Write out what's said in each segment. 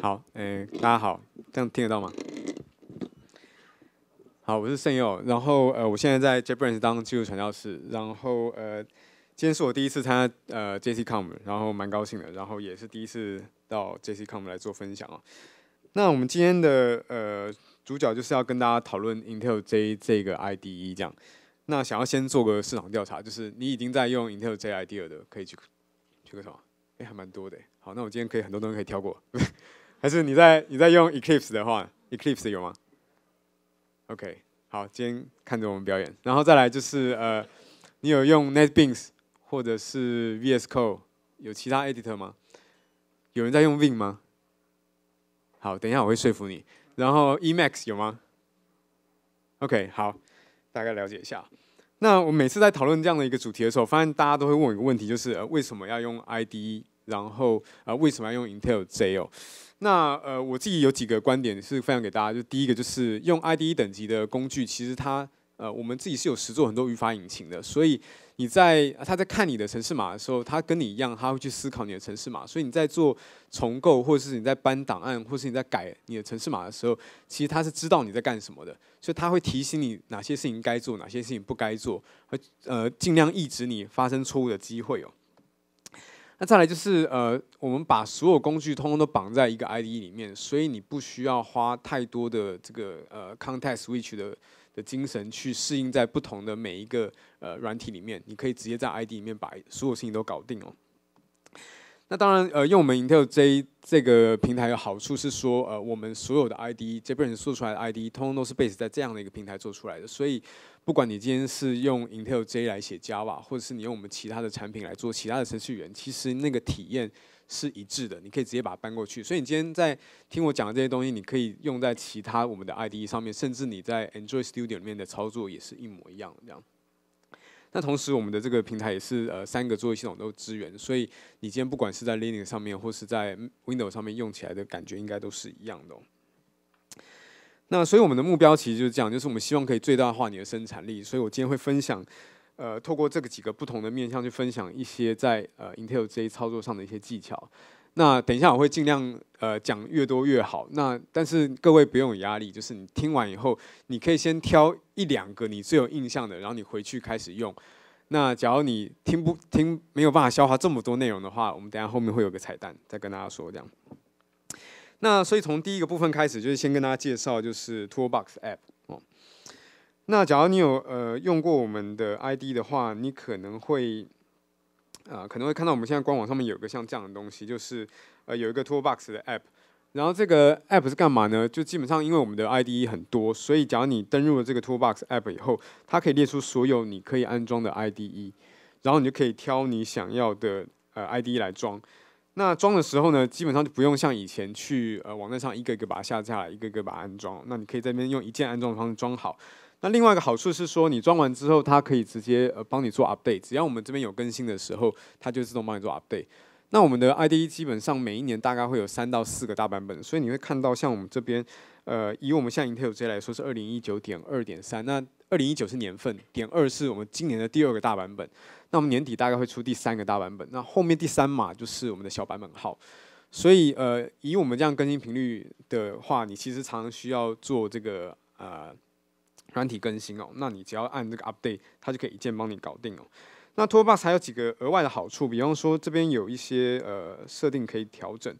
好，诶，大家好，这样听得到吗？好，我是圣佑，然后呃，我现在在 j b r a i n s 当技术传教士，然后呃，今天是我第一次参加呃 J C Com，然后蛮高兴的，然后也是第一次到 J C Com 来做分享啊。那我们今天的呃主角就是要跟大家讨论 Intel J 这个 IDE 这样。那想要先做个市场调查，就是你已经在用 Intel J IDE a 的，可以去去个什么？哎，还蛮多的。好，那我今天可以很多东西可以跳过。还是你在你在用 Eclipse 的话，Eclipse 有吗？OK，好，今天看着我们表演，然后再来就是呃，你有用 NetBeans 或者是 VS Code 有其他 editor 吗？有人在用 Vim 吗？好，等一下我会说服你。然后 Emacs 有吗？OK，好，大概了解一下。那我每次在讨论这样的一个主题的时候，发现大家都会问我一个问题，就是呃为什么要用 ID，然后啊为什么要用 Intel j 哦？那呃，我自己有几个观点是分享给大家。就第一个，就是用 IDE 等级的工具，其实它呃，我们自己是有实做很多语法引擎的，所以你在他在看你的城市码的时候，他跟你一样，他会去思考你的城市码。所以你在做重构，或者是你在搬档案，或是你在改你的城市码的时候，其实他是知道你在干什么的，所以他会提醒你哪些事情该做，哪些事情不该做，和呃尽量抑制你发生错误的机会哦。那再来就是，呃，我们把所有工具通通都绑在一个 ID 里面，所以你不需要花太多的这个呃 context switch 的的精神去适应在不同的每一个呃软体里面，你可以直接在 ID 里面把所有事情都搞定哦。那当然，呃，用我们 Intel J 这个平台的好处是说，呃，我们所有的 ID，这边做出来的 ID，通通都是 base 在这样的一个平台做出来的，所以。不管你今天是用 Intel J 来写 Java，或者是你用我们其他的产品来做其他的程序员，其实那个体验是一致的，你可以直接把它搬过去。所以你今天在听我讲的这些东西，你可以用在其他我们的 IDE 上面，甚至你在 Android Studio 里面的操作也是一模一样这样。那同时，我们的这个平台也是呃三个作业系统都支援，所以你今天不管是在 Linux 上面或是在 Windows 上面用起来的感觉应该都是一样的。那所以我们的目标其实就是这样，就是我们希望可以最大化你的生产力。所以我今天会分享，呃，透过这个几个不同的面向去分享一些在呃 Intel J 操作上的一些技巧。那等一下我会尽量呃讲越多越好。那但是各位不用有压力，就是你听完以后，你可以先挑一两个你最有印象的，然后你回去开始用。那假如你听不听没有办法消化这么多内容的话，我们等下后面会有个彩蛋再跟大家说这样。那所以从第一个部分开始，就是先跟大家介绍，就是 Toolbox App。哦，那假如你有呃用过我们的 i d 的话，你可能会啊可能会看到我们现在官网上面有个像这样的东西，就是呃有一个 Toolbox 的 App。然后这个 App 是干嘛呢？就基本上因为我们的 IDE 很多，所以假如你登入了这个 Toolbox App 以后，它可以列出所有你可以安装的 IDE，然后你就可以挑你想要的呃 IDE 来装。那装的时候呢，基本上就不用像以前去呃网站上一个一个把它下架，一个一个把它安装。那你可以在那边用一键安装的方式装好。那另外一个好处是说，你装完之后，它可以直接呃帮你做 update。只要我们这边有更新的时候，它就自动帮你做 update。那我们的 IDE 基本上每一年大概会有三到四个大版本，所以你会看到像我们这边，呃，以我们现在 Intel 这来说是二零一九点二点三，那二零一九是年份，点二是我们今年的第二个大版本，那我们年底大概会出第三个大版本，那后面第三码就是我们的小版本号，所以呃，以我们这样更新频率的话，你其实常常需要做这个呃软体更新哦，那你只要按这个 Update，它就可以一键帮你搞定哦。那 Turbos 还有几个额外的好处，比方说这边有一些呃设定可以调整，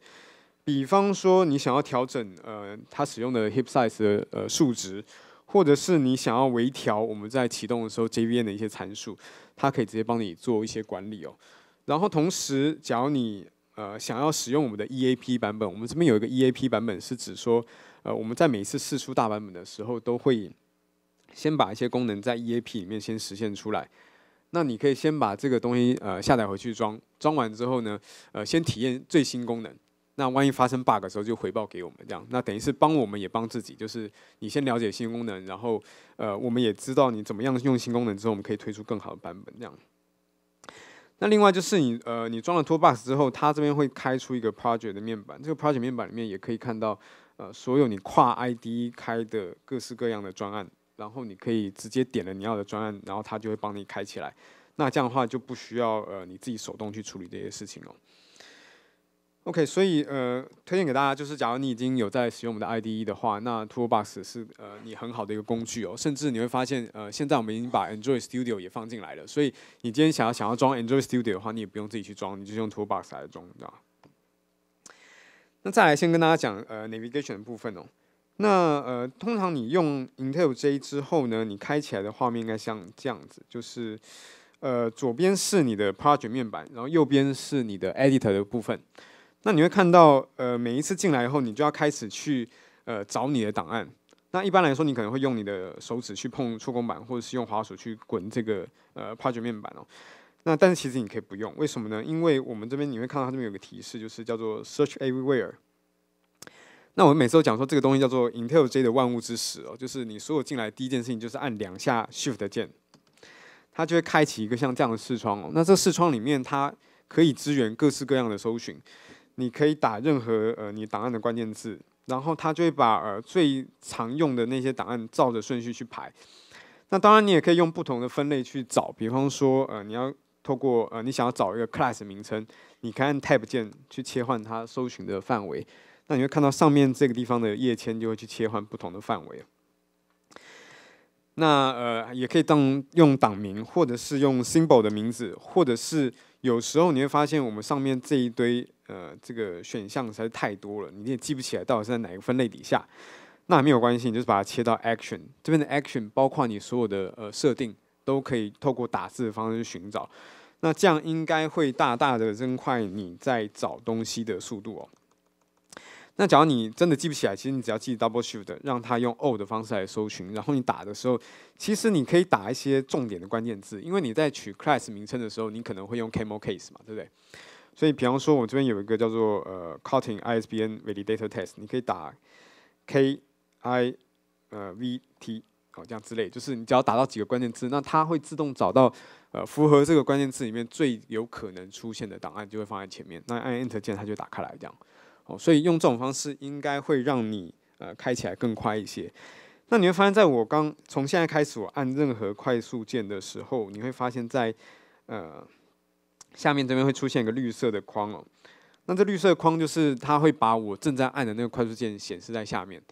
比方说你想要调整呃它使用的 Hip Size 的呃数值，或者是你想要微调我们在启动的时候 JVM 的一些参数，它可以直接帮你做一些管理哦。然后同时，假如你呃想要使用我们的 EAP 版本，我们这边有一个 EAP 版本是指说呃我们在每次试出大版本的时候，都会先把一些功能在 EAP 里面先实现出来。那你可以先把这个东西呃下载回去装，装完之后呢，呃先体验最新功能。那万一发生 bug 的时候就回报给我们，这样那等于是帮我们也帮自己，就是你先了解新功能，然后呃我们也知道你怎么样用新功能之后，我们可以推出更好的版本这样。那另外就是你呃你装了 Turbus 之后，它这边会开出一个 Project 的面板，这个 Project 面板里面也可以看到呃所有你跨 ID 开的各式各样的专案。然后你可以直接点了你要的专案，然后它就会帮你开起来。那这样的话就不需要呃你自己手动去处理这些事情了。OK，所以呃推荐给大家就是，假如你已经有在使用我们的 IDE 的话，那 Toolbox 是呃你很好的一个工具哦。甚至你会发现呃现在我们已经把 Android Studio 也放进来了，所以你今天想要想要装 Android Studio 的话，你也不用自己去装，你就用 Toolbox 来装，知道那再来先跟大家讲呃 navigation 的部分哦。那呃，通常你用 i n t e l i j 之后呢，你开起来的画面应该像这样子，就是，呃，左边是你的 Project 面板，然后右边是你的 Editor 的部分。那你会看到，呃，每一次进来以后，你就要开始去呃找你的档案。那一般来说，你可能会用你的手指去碰触控板，或者是用滑鼠去滚这个呃 Project 面板哦。那但是其实你可以不用，为什么呢？因为我们这边你会看到它这边有个提示，就是叫做 Search Everywhere。那我们每次都讲说，这个东西叫做 Intel J 的万物之始哦，就是你所有进来第一件事情就是按两下 Shift 键，它就会开启一个像这样的视窗哦。那这视窗里面，它可以支援各式各样的搜寻，你可以打任何呃你档案的关键字，然后它就会把呃最常用的那些档案照着顺序去排。那当然，你也可以用不同的分类去找，比方说呃你要透过呃你想要找一个 class 名称，你可以按 Tab 键去切换它搜寻的范围。那你会看到上面这个地方的页签就会去切换不同的范围。那呃，也可以当用党名，或者是用 symbol 的名字，或者是有时候你会发现我们上面这一堆呃这个选项实在太多了，你也记不起来到底是在哪个分类底下。那没有关系，你就是把它切到 action 这边的 action，包括你所有的呃设定都可以透过打字的方式去寻找。那这样应该会大大的增快你在找东西的速度哦。那假如你真的记不起来，其实你只要记 double shoot，让它用 o 的方式来搜寻，然后你打的时候，其实你可以打一些重点的关键字，因为你在取 class 名称的时候，你可能会用 camel case 嘛，对不对？所以比方说，我这边有一个叫做呃 cutting ISBN validator test，你可以打 K I 呃 V T 好这样之类，就是你只要打到几个关键字，那它会自动找到呃符合这个关键字里面最有可能出现的档案，就会放在前面。那按 enter 键，它就打开来这样。哦，所以用这种方式应该会让你呃开起来更快一些。那你会发现在我刚从现在开始，我按任何快速键的时候，你会发现在呃下面这边会出现一个绿色的框哦。那这绿色框就是它会把我正在按的那个快速键显示在下面。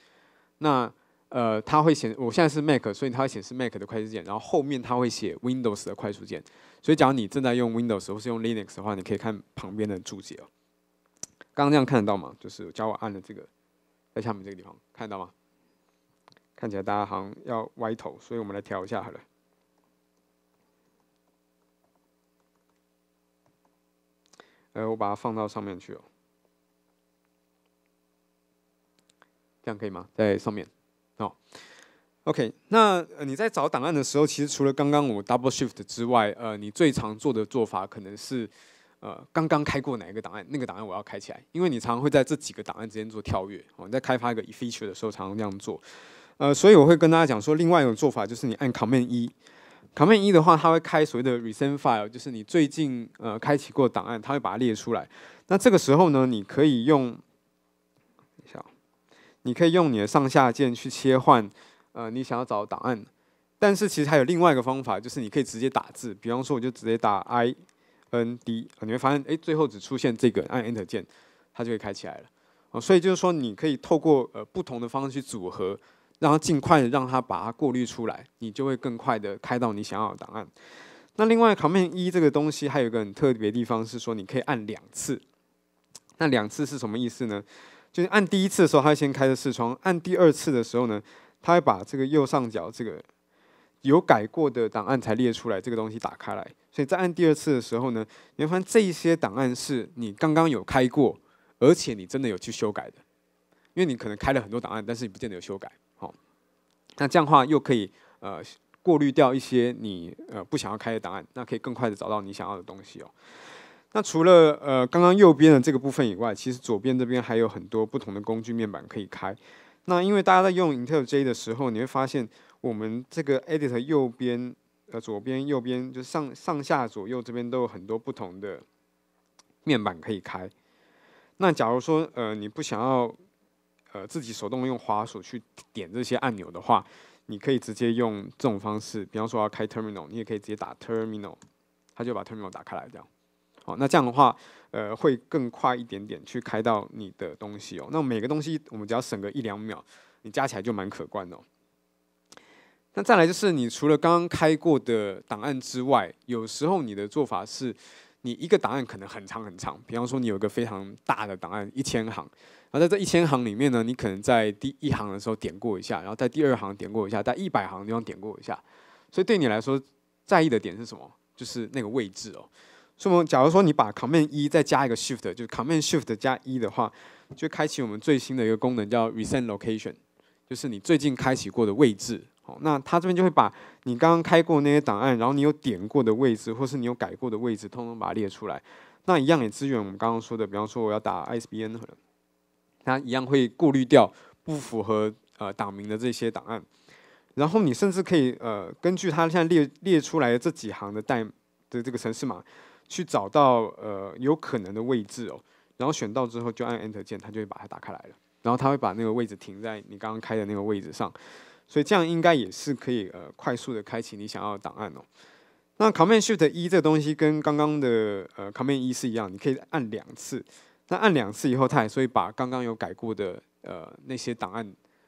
那呃它会显，我现在是 Mac，所以它会显示 Mac 的快速键，然后后面它会写 Windows 的快速键。所以假如你正在用 Windows 或是用 Linux 的话，你可以看旁边的注解哦。刚刚这样看得到吗？就是教我按的这个，在下面这个地方，看得到吗？看起来大家好像要歪头，所以我们来调一下好了。呃，我把它放到上面去哦，这样可以吗？在上面，好。OK，那你在找档案的时候，其实除了刚刚我 Double Shift 之外，呃，你最常做的做法可能是。呃，刚刚开过哪一个档案？那个档案我要开起来，因为你常常会在这几个档案之间做跳跃。我们在开发一个 feature 的时候，常常这样做。呃，所以我会跟大家讲说，另外一种做法就是你按 command 一，command 一的话，它会开所谓的 recent file，就是你最近呃开启过档案，它会把它列出来。那这个时候呢，你可以用，等一下，你可以用你的上下键去切换，呃，你想要找档案。但是其实还有另外一个方法，就是你可以直接打字。比方说，我就直接打 i。N D，你会发现，哎，最后只出现这个，按 Enter 键，它就会开起来了。哦，所以就是说，你可以透过呃不同的方式去组合，然后尽快的让它把它过滤出来，你就会更快的开到你想要的档案。那另外 Command 一这个东西，还有个很特别的地方是说，你可以按两次。那两次是什么意思呢？就是按第一次的时候，它先开的视窗；按第二次的时候呢，它会把这个右上角这个有改过的档案才列出来，这个东西打开来。所以在按第二次的时候呢，你会发现这一些档案是你刚刚有开过，而且你真的有去修改的，因为你可能开了很多档案，但是你不见得有修改。好，那这样的话又可以呃过滤掉一些你呃不想要开的档案，那可以更快的找到你想要的东西哦。那除了呃刚刚右边的这个部分以外，其实左边这边还有很多不同的工具面板可以开。那因为大家在用 i n t e l j 的时候，你会发现我们这个 Editor 右边。呃，左边、右边，就是上、上下、左右这边都有很多不同的面板可以开。那假如说，呃，你不想要，呃，自己手动用滑鼠去点这些按钮的话，你可以直接用这种方式。比方说，要开 terminal，你也可以直接打 terminal，它就把 terminal 打开来这样。哦，那这样的话，呃，会更快一点点去开到你的东西哦。那每个东西我们只要省个一两秒，你加起来就蛮可观哦。那再来就是，你除了刚刚开过的档案之外，有时候你的做法是，你一个档案可能很长很长，比方说你有一个非常大的档案一千行，然后在这一千行里面呢，你可能在第一行的时候点过一下，然后在第二行点过一下，在一百行地方点过一下，所以对你来说在意的点是什么？就是那个位置哦。所以我们假如说你把 Command 一再加一个 Shift，就 Command Shift 加一的话，就开启我们最新的一个功能叫 Recent Location，就是你最近开启过的位置。那它这边就会把你刚刚开过那些档案，然后你有点过的位置，或是你有改过的位置，通通把它列出来。那一样也支援我们刚刚说的，比方说我要打 ISBN，它一样会过滤掉不符合呃档名的这些档案。然后你甚至可以呃根据它现在列列出来的这几行的代的这个城市码，去找到呃有可能的位置哦。然后选到之后就按 Enter 键，它就会把它打开来了。然后它会把那个位置停在你刚刚开的那个位置上。所以这样应该也是可以呃快速的开启你想要的档案哦。那 command shift 一这东西跟刚刚的呃 command 一是一样，你可以按两次。那按两次以后，它也所以把刚刚有改过的呃那些档案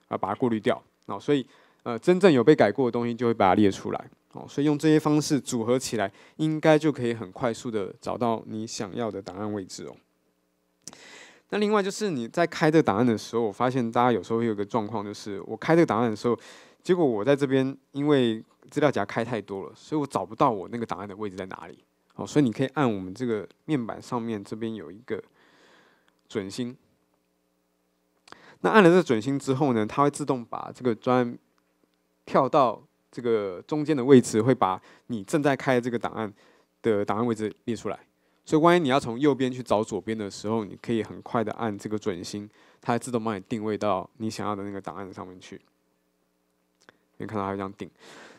啊把它过滤掉，哦，所以呃真正有被改过的东西就会把它列出来哦。所以用这些方式组合起来，应该就可以很快速的找到你想要的档案位置哦。那另外就是你在开这个档案的时候，我发现大家有时候会有个状况，就是我开这个档案的时候，结果我在这边因为资料夹开太多了，所以我找不到我那个档案的位置在哪里。哦，所以你可以按我们这个面板上面这边有一个准心。那按了这个准心之后呢，它会自动把这个专跳到这个中间的位置，会把你正在开的这个档案的档案位置列出来。所以，万一你要从右边去找左边的时候，你可以很快的按这个准心，它自动帮你定位到你想要的那个档案上面去。你看到它这样定。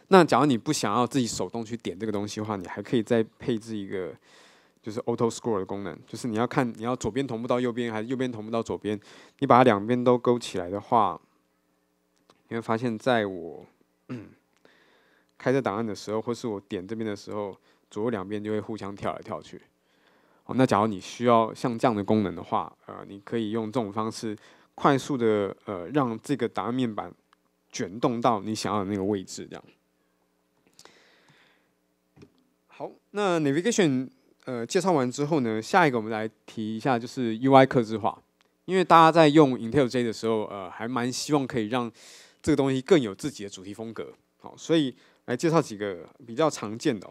那假如你不想要自己手动去点这个东西的话，你还可以再配置一个就是 auto scroll 的功能，就是你要看你要左边同步到右边，还是右边同步到左边。你把它两边都勾起来的话，你会发现在我开这档案的时候，或是我点这边的时候，左右两边就会互相跳来跳去。那假如你需要像这样的功能的话，呃，你可以用这种方式快速的呃，让这个答案面板卷动到你想要的那个位置，这样。好，那 navigation 呃介绍完之后呢，下一个我们来提一下就是 UI 克制化，因为大家在用 IntelliJ 的时候，呃，还蛮希望可以让这个东西更有自己的主题风格，好，所以来介绍几个比较常见的，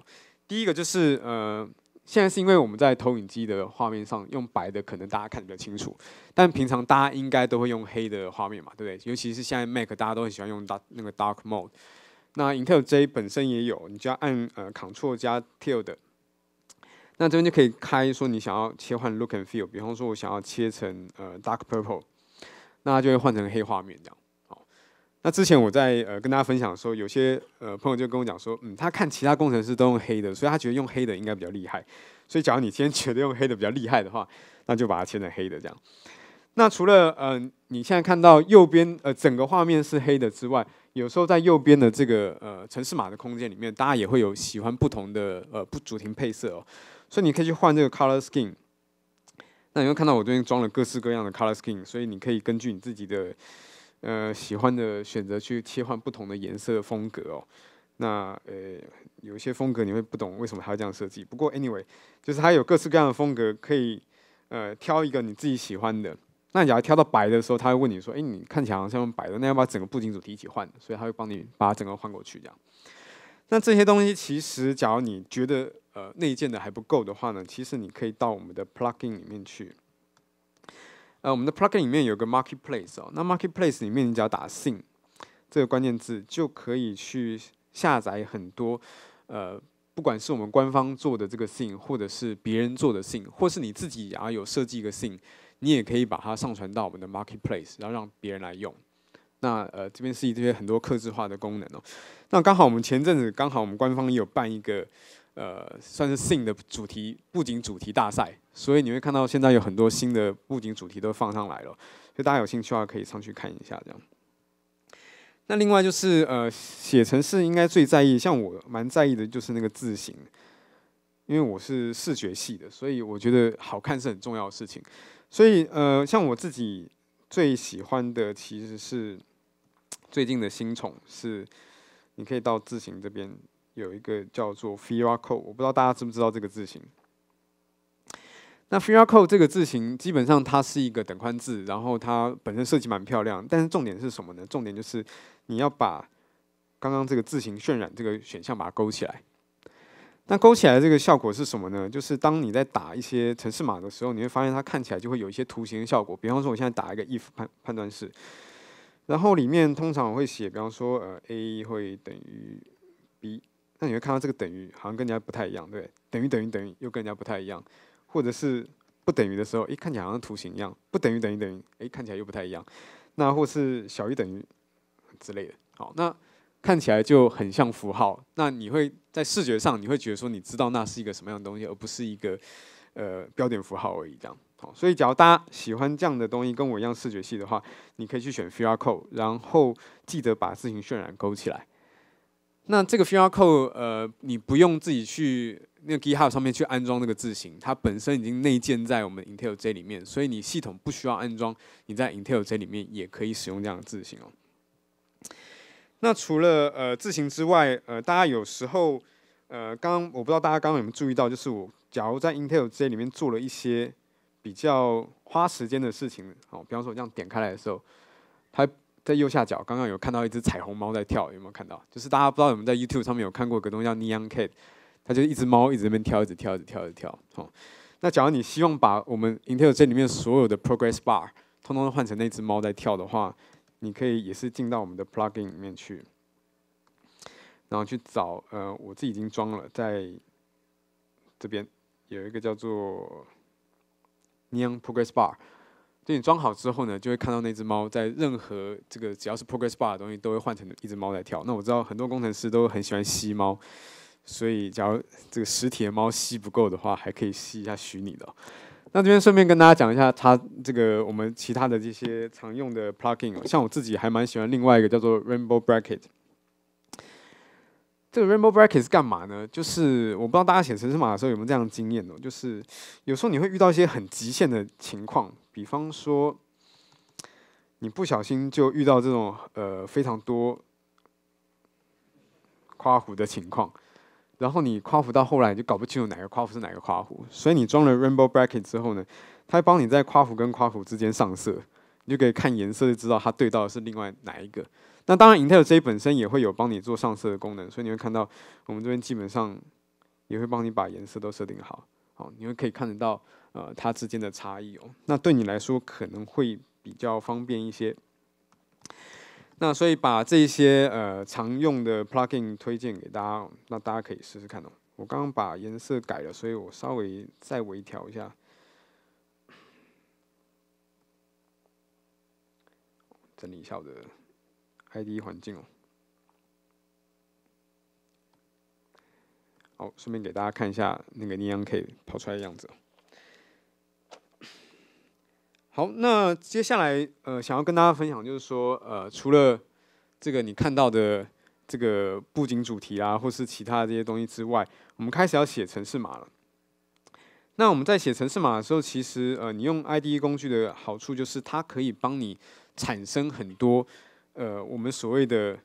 第一个就是呃。现在是因为我们在投影机的画面上用白的，可能大家看比较清楚。但平常大家应该都会用黑的画面嘛，对不对？尤其是现在 Mac 大家都很喜欢用 Dark 那个 Dark Mode。那 Intel J 本身也有，你就要按呃 Ctrl 加 Tilde。那这边就可以开说你想要切换 Look and Feel，比方说我想要切成呃 Dark Purple，那就会换成黑画面这样。那之前我在呃跟大家分享说，有些呃朋友就跟我讲说，嗯，他看其他工程师都用黑的，所以他觉得用黑的应该比较厉害。所以，假如你今天觉得用黑的比较厉害的话，那就把它切成黑的这样。那除了嗯你现在看到右边呃整个画面是黑的之外，有时候在右边的这个呃城市码的空间里面，大家也会有喜欢不同的呃不主题配色哦。所以你可以去换这个 color skin。那你会看到我这边装了各式各样的 color skin，所以你可以根据你自己的。呃，喜欢的选择去切换不同的颜色风格哦。那呃，有一些风格你会不懂为什么他会这样设计。不过 anyway，就是它有各式各样的风格，可以呃挑一个你自己喜欢的。那假如挑到白的时候，他会问你说：“哎，你看起来好像白的，那要把整个布景主题一起换，所以他会帮你把整个换过去这样。”那这些东西其实，假如你觉得呃那一件的还不够的话呢，其实你可以到我们的 plugin 里面去。呃，我们的 plugin 里面有个 marketplace 哦。那 marketplace 里面，你只要打 n g 这个关键字，就可以去下载很多，呃，不管是我们官方做的这个 n g 或者是别人做的 n g 或是你自己啊有设计一个 n g 你也可以把它上传到我们的 marketplace，然后让别人来用。那呃，这边是一些很多客制化的功能哦。那刚好我们前阵子，刚好我们官方也有办一个。呃，算是新的主题布景主题大赛，所以你会看到现在有很多新的布景主题都放上来了，所以大家有兴趣的话可以上去看一下这样。那另外就是呃，写程式应该最在意，像我蛮在意的就是那个字形，因为我是视觉系的，所以我觉得好看是很重要的事情。所以呃，像我自己最喜欢的其实是最近的新宠是，你可以到字形这边。有一个叫做 Fira Code，我不知道大家知不知道这个字型。那 Fira Code 这个字型基本上它是一个等宽字，然后它本身设计蛮漂亮。但是重点是什么呢？重点就是你要把刚刚这个字型渲染这个选项把它勾起来。那勾起来这个效果是什么呢？就是当你在打一些程式码的时候，你会发现它看起来就会有一些图形的效果。比方说，我现在打一个 if 判判断式，然后里面通常会写，比方说呃 a 会等于 b。那你会看到这个等于好像更加不太一样，对？等于等于等于又跟人家不太一样，或者是不等于的时候，诶，看起来好像图形一样，不等于等于等于，诶，看起来又不太一样。那或是小于等于之类的，好，那看起来就很像符号。那你会在视觉上，你会觉得说你知道那是一个什么样的东西，而不是一个呃标点符号而已这样。好，所以假如大家喜欢这样的东西，跟我一样视觉系的话，你可以去选 Fira Code，然后记得把事情渲染勾起来。那这个 f i r Code，呃，你不用自己去那个 GitHub 上面去安装那个字型，它本身已经内建在我们 Intel J 里面，所以你系统不需要安装，你在 Intel J 里面也可以使用这样的字型哦。那除了呃字型之外，呃，大家有时候，呃，刚刚我不知道大家刚刚有没有注意到，就是我假如在 Intel J 里面做了一些比较花时间的事情，好，比方说我这样点开来的时候，它。在右下角，刚刚有看到一只彩虹猫在跳，有没有看到？就是大家不知道有没有在 YouTube 上面有看过，个东西叫 Neon Cat，它就是一只猫一直这边跳，一直跳，一直跳，一直跳。好，那假如你希望把我们 Intel 这里面所有的 Progress Bar 通通换成那只猫在跳的话，你可以也是进到我们的 Plugin 里面去，然后去找呃，我自己已经装了，在这边有一个叫做 Neon Progress Bar。所以你装好之后呢，就会看到那只猫在任何这个只要是 progress bar 的东西，都会换成一只猫在跳。那我知道很多工程师都很喜欢吸猫，所以假如这个实体的猫吸不够的话，还可以吸一下虚拟的。那这边顺便跟大家讲一下，它这个我们其他的这些常用的 plugin，哦、像我自己还蛮喜欢另外一个叫做 rainbow bracket。这个 rainbow bracket 是干嘛呢？就是我不知道大家写程式码的时候有没有这样的经验哦，就是有时候你会遇到一些很极限的情况。比方说，你不小心就遇到这种呃非常多夸父的情况，然后你夸父到后来就搞不清楚哪个夸父是哪个夸父，所以你装了 Rainbow Bracket 之后呢，它会帮你在夸父跟夸父之间上色，你就可以看颜色就知道它对到的是另外哪一个。那当然，Intel J 本身也会有帮你做上色的功能，所以你会看到我们这边基本上也会帮你把颜色都设定好，好，你会可以看得到。呃，它之间的差异哦，那对你来说可能会比较方便一些。那所以把这些呃常用的 plugin 推荐给大家，那大家可以试试看哦。我刚刚把颜色改了，所以我稍微再微调一下，整理一下我的 IDE 环境哦。好，顺便给大家看一下那个 NeonK 跑出来的样子。好，那接下来呃，想要跟大家分享就是说，呃，除了这个你看到的这个布景主题啊，或是其他这些东西之外，我们开始要写程式码了。那我们在写程式码的时候，其实呃，你用 IDE 工具的好处就是它可以帮你产生很多呃，我们所谓的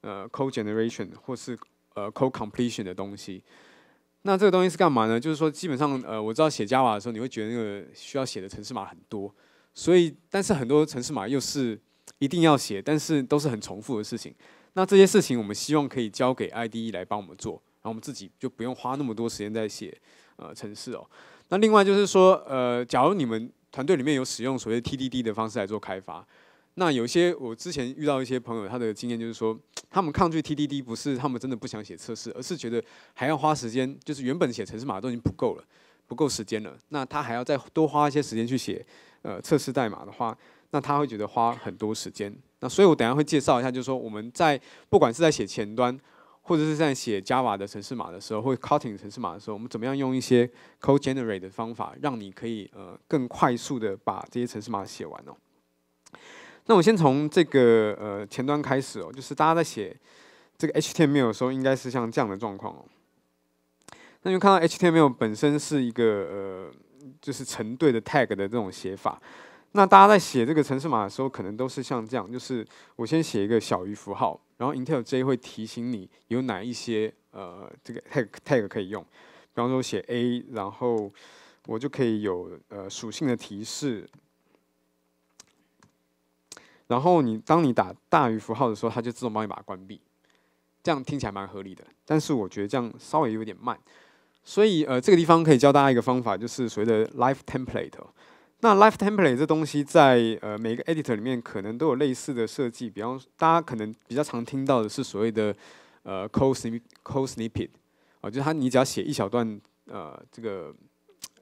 呃 code generation 或是呃 code completion 的东西。那这个东西是干嘛呢？就是说，基本上呃，我知道写 Java 的时候，你会觉得那个需要写的程式码很多。所以，但是很多城市码又是一定要写，但是都是很重复的事情。那这些事情，我们希望可以交给 IDE 来帮我们做，然后我们自己就不用花那么多时间在写呃城市哦。那另外就是说，呃，假如你们团队里面有使用所谓 TDD 的方式来做开发，那有些我之前遇到一些朋友，他的经验就是说，他们抗拒 TDD 不是他们真的不想写测试，而是觉得还要花时间，就是原本写城市码都已经不够了，不够时间了，那他还要再多花一些时间去写。呃，测试代码的话，那他会觉得花很多时间。那所以，我等下会介绍一下，就是说我们在不管是在写前端，或者是在写 Java 的城市码的时候，者 c o t i n g 城市码的时候，我们怎么样用一些 code generate 的方法，让你可以呃更快速的把这些城市码写完哦。那我先从这个呃前端开始哦，就是大家在写这个 HTML 的时候，应该是像这样的状况哦。那你看到 HTML 本身是一个呃。就是成对的 tag 的这种写法，那大家在写这个城市码的时候，可能都是像这样，就是我先写一个小于符号，然后 Intel J 会提醒你有哪一些呃这个 tag tag 可以用，比方说写 a，然后我就可以有呃属性的提示，然后你当你打大于符号的时候，它就自动帮你把它关闭，这样听起来蛮合理的，但是我觉得这样稍微有点慢。所以，呃，这个地方可以教大家一个方法，就是所谓的 l i f e Template。那 l i f e Template 这东西在呃每个 Editor 里面可能都有类似的设计。比方大家可能比较常听到的是所谓的呃 Code Code Snippet，啊，就是它你只要写一小段呃这个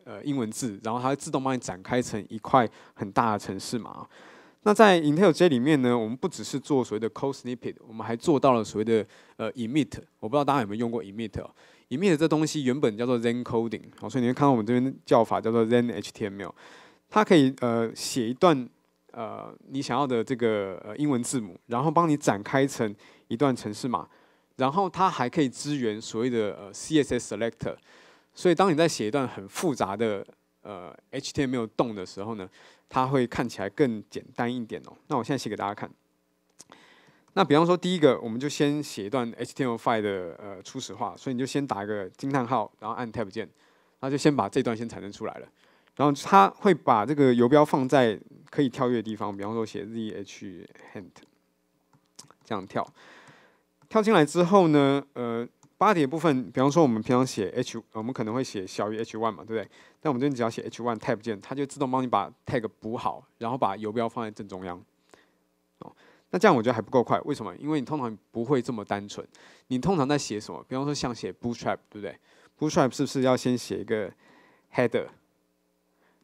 呃英文字，然后它会自动帮你展开成一块很大的程式码。那在 i n t e l j 里面呢，我们不只是做所谓的 Code Snippet，我们还做到了所谓的呃 Emit。我不知道大家有没有用过 Emit。里面的这东西原本叫做 Zen Coding，好，所以你会看到我们这边叫法叫做 Zen HTML。它可以呃写一段呃你想要的这个呃英文字母，然后帮你展开成一段程式码，然后它还可以支援所谓的呃 CSS Selector。所以当你在写一段很复杂的呃 HTML 动的时候呢，它会看起来更简单一点哦。那我现在写给大家看。那比方说，第一个我们就先写一段 HTML f i e 的呃初始化，所以你就先打一个惊叹号，然后按 Tab 键，那就先把这段先产生出来了。然后它会把这个游标放在可以跳跃的地方，比方说写 zh hand 这样跳，跳进来之后呢，呃，body 部分，比方说我们平常写 h，我们可能会写小于 h one 嘛，对不对？那我们这边只要写 h one Tab 键，它就自动帮你把 tag 补好，然后把游标放在正中央。那这样我觉得还不够快，为什么？因为你通常不会这么单纯。你通常在写什么？比方说像写 Bootstrap，对不对？Bootstrap 是不是要先写一个 header，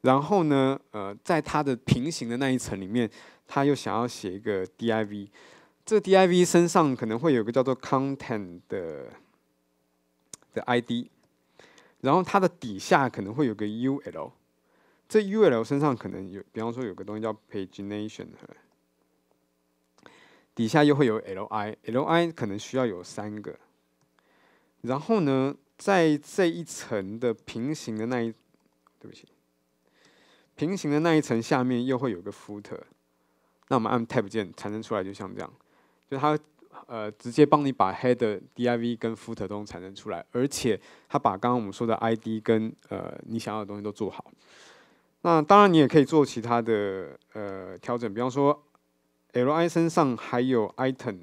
然后呢，呃，在它的平行的那一层里面，他又想要写一个 div，这 div 身上可能会有个叫做 content 的的 id，然后它的底下可能会有个 ul，这 ul 身上可能有，比方说有个东西叫 pagination。底下又会有 li，li 可能需要有三个。然后呢，在这一层的平行的那一，对不起，平行的那一层下面又会有个 footer。那我们按 tab 键产生出来，就像这样，就它呃直接帮你把 head、div 跟 footer 都产生出来，而且它把刚刚我们说的 id 跟呃你想要的东西都做好。那当然你也可以做其他的呃调整，比方说。L I 身上还有 item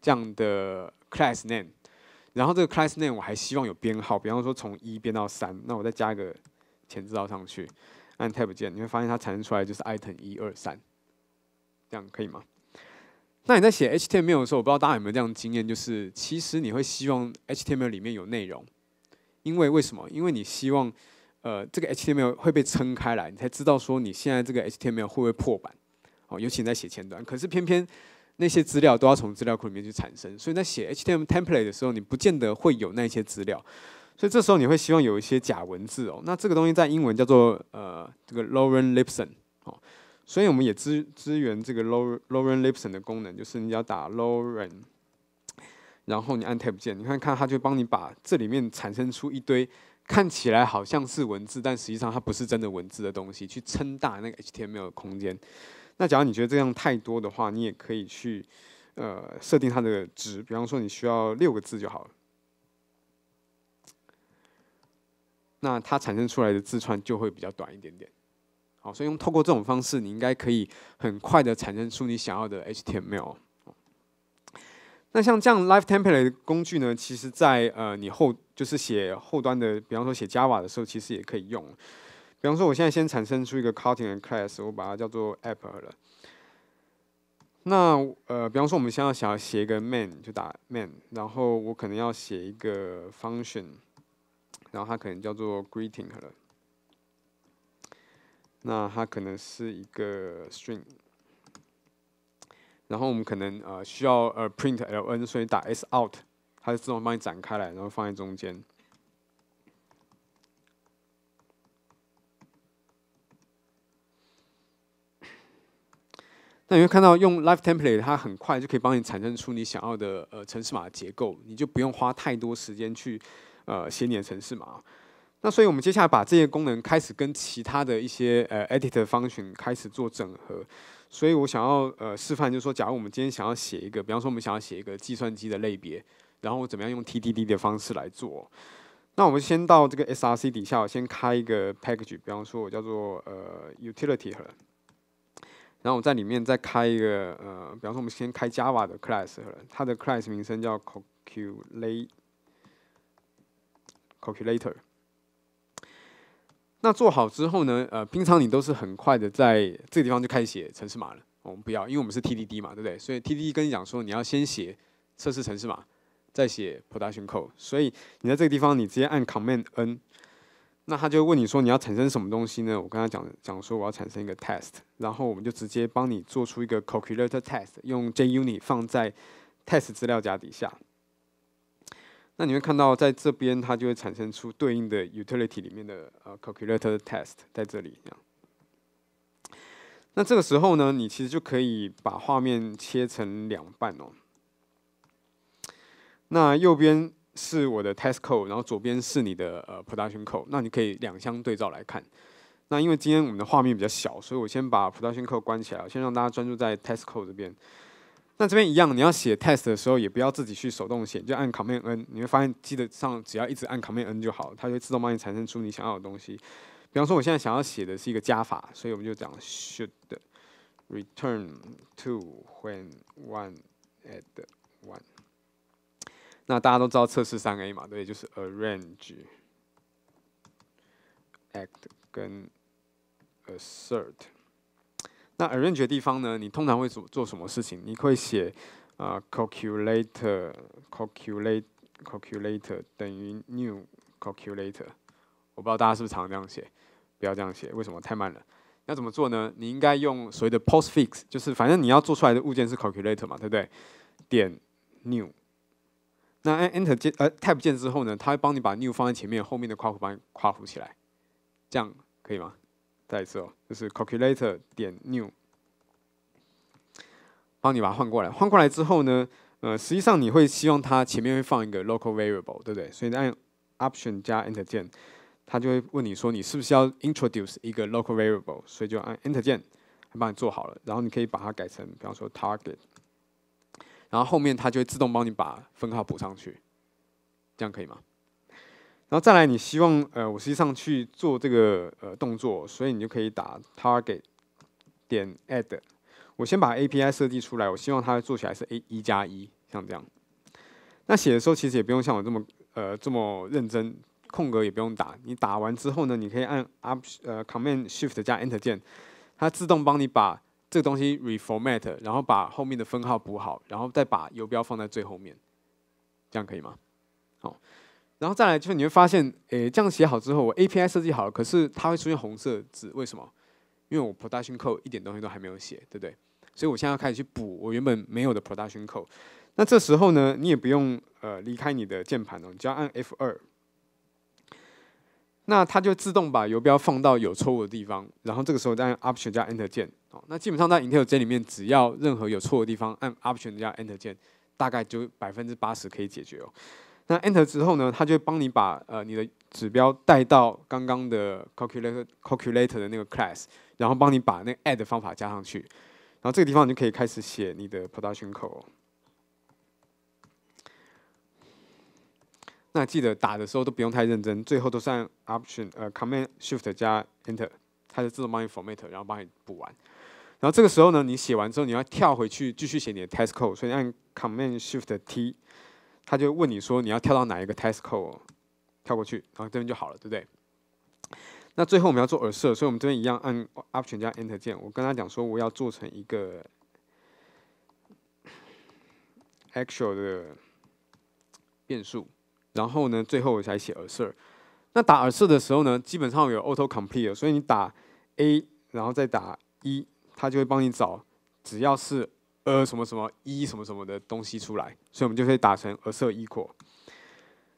这样的 class name，然后这个 class name 我还希望有编号，比方说从一编到三，那我再加一个前置到上去，按 Tab 键，你会发现它产生出来就是 item 一二三，这样可以吗？那你在写 HTML 的时候，我不知道大家有没有这样的经验，就是其实你会希望 HTML 里面有内容，因为为什么？因为你希望，呃，这个 HTML 会被撑开来，你才知道说你现在这个 HTML 会不会破版。哦，尤其你在写前端，可是偏偏那些资料都要从资料库里面去产生，所以在写 HTML template 的时候，你不见得会有那些资料，所以这时候你会希望有一些假文字哦。那这个东西在英文叫做呃这个 Lauren Lipson 哦，所以我们也支支援这个 La Lauren Lipson 的功能，就是你要打 Lauren，然后你按 Tab 键，你看看它就帮你把这里面产生出一堆看起来好像是文字，但实际上它不是真的文字的东西，去撑大那个 HTML 的空间。那假如你觉得这样太多的话，你也可以去，呃，设定它的值，比方说你需要六个字就好了。那它产生出来的字串就会比较短一点点。好，所以用透过这种方式，你应该可以很快的产生出你想要的 HTML。那像这样 Live Template 工具呢，其实在呃你后就是写后端的，比方说写 Java 的时候，其实也可以用。比方说，我现在先产生出一个 c u t t i n g class，我把它叫做 App 了。那呃，比方说，我们现在想要写一个 main，就打 main，然后我可能要写一个 function，然后它可能叫做 greeting 了。那它可能是一个 string。然后我们可能呃需要呃 print ln，所以打 s out，它就自动帮你展开来，然后放在中间。那你会看到用 Live Template，它很快就可以帮你产生出你想要的呃城市码结构，你就不用花太多时间去呃写你的城市码。那所以我们接下来把这些功能开始跟其他的一些呃 Editor Function 开始做整合。所以我想要呃示范，就是说，假如我们今天想要写一个，比方说我们想要写一个计算机的类别，然后怎么样用 TDD 的方式来做。那我们先到这个 SRC 底下我先开一个 Package，比方说我叫做呃 Utility。然后我在里面再开一个，呃，比方说我们先开 Java 的 class，它的 class 名称叫 calculator。那做好之后呢，呃，平常你都是很快的在这个地方就开始写程式码了。我们不要，因为我们是 TDD 嘛，对不对？所以 TDD 跟你讲说，你要先写测试程式码，再写 production code。所以你在这个地方，你直接按 command n。那他就问你说你要产生什么东西呢？我跟他讲讲说我要产生一个 test，然后我们就直接帮你做出一个 calculator test，用 JUnit 放在 test 资料夹底下。那你会看到在这边它就会产生出对应的 utility 里面的呃 calculator test 在这里。那这个时候呢，你其实就可以把画面切成两半哦。那右边。是我的 test code，然后左边是你的呃 production code，那你可以两相对照来看。那因为今天我们的画面比较小，所以我先把 production code 关起来，先让大家专注在 test code 这边。那这边一样，你要写 test 的时候，也不要自己去手动写，就按 Command N，你会发现记得上只要一直按 Command N 就好，它就自动帮你产生出你想要的东西。比方说，我现在想要写的是一个加法，所以我们就讲 should return t o when one a t d 那大家都知道测试三 A 嘛，对，就是 Arrange、Act 跟 Assert。那 Arrange 的地方呢，你通常会做做什么事情？你会写啊，calculator、calculator、calculator 等于 new calculator。我不知道大家是不是常这样写，不要这样写，为什么？太慢了。那怎么做呢？你应该用所谓的 Postfix，就是反正你要做出来的物件是 calculator 嘛，对不对？点 new。那按 Enter 键，呃，Tab 键之后呢，它会帮你把 New 放在前面，后面的括弧帮你括弧起来，这样可以吗？再一次哦，就是 Calculator 点 New，帮你把它换过来。换过来之后呢，呃，实际上你会希望它前面会放一个 Local Variable，对不对？所以按 Option 加 Enter 键，它就会问你说你是不是要 Introduce 一个 Local Variable，所以就按 Enter 键，它帮你做好了。然后你可以把它改成，比方说 Target。然后后面它就会自动帮你把分号补上去，这样可以吗？然后再来，你希望呃，我实际上去做这个呃动作，所以你就可以打 target 点 add。我先把 API 设计出来，我希望它做起来是 a 一加一，像这样。那写的时候其实也不用像我这么呃这么认真，空格也不用打。你打完之后呢，你可以按 up 呃 command shift 加 enter 键，它自动帮你把。这个东西 reformat，然后把后面的分号补好，然后再把游标放在最后面，这样可以吗？好，然后再来就是你会发现，诶，这样写好之后，我 API 设计好了，可是它会出现红色字，为什么？因为我 production code 一点东西都还没有写，对不对？所以我现在要开始去补我原本没有的 production code。那这时候呢，你也不用呃离开你的键盘哦，你只要按 F 二，那它就自动把游标放到有错误的地方，然后这个时候再按 Option 加 Enter 键。那基本上在 Intel J 里面，只要任何有错的地方，按 Option 加 Enter 键，大概就百分之八十可以解决哦。那 Enter 之后呢，它就帮你把呃你的指标带到刚刚的 Calculator Calculator 的那个 class，然后帮你把那 Add 方法加上去，然后这个地方你就可以开始写你的 Production 口。那记得打的时候都不用太认真，最后都是按 Option 呃 Command Shift 加 Enter，它就自动帮你 Format，然后帮你补完。然后这个时候呢，你写完之后，你要跳回去继续写你的 test code，所以按 Command Shift T，他就问你说你要跳到哪一个 test code，跳过去，然后这边就好了，对不对？那最后我们要做耳 s 所以我们这边一样按 Option 加 Enter 键。我跟他讲说我要做成一个 actual 的变数，然后呢，最后我才写耳 s 那打耳 s 的时候呢，基本上有 auto complete，所以你打 a，然后再打一。他就会帮你找，只要是呃什么什么一什么什么的东西出来，所以我们就可以打成 assert equal。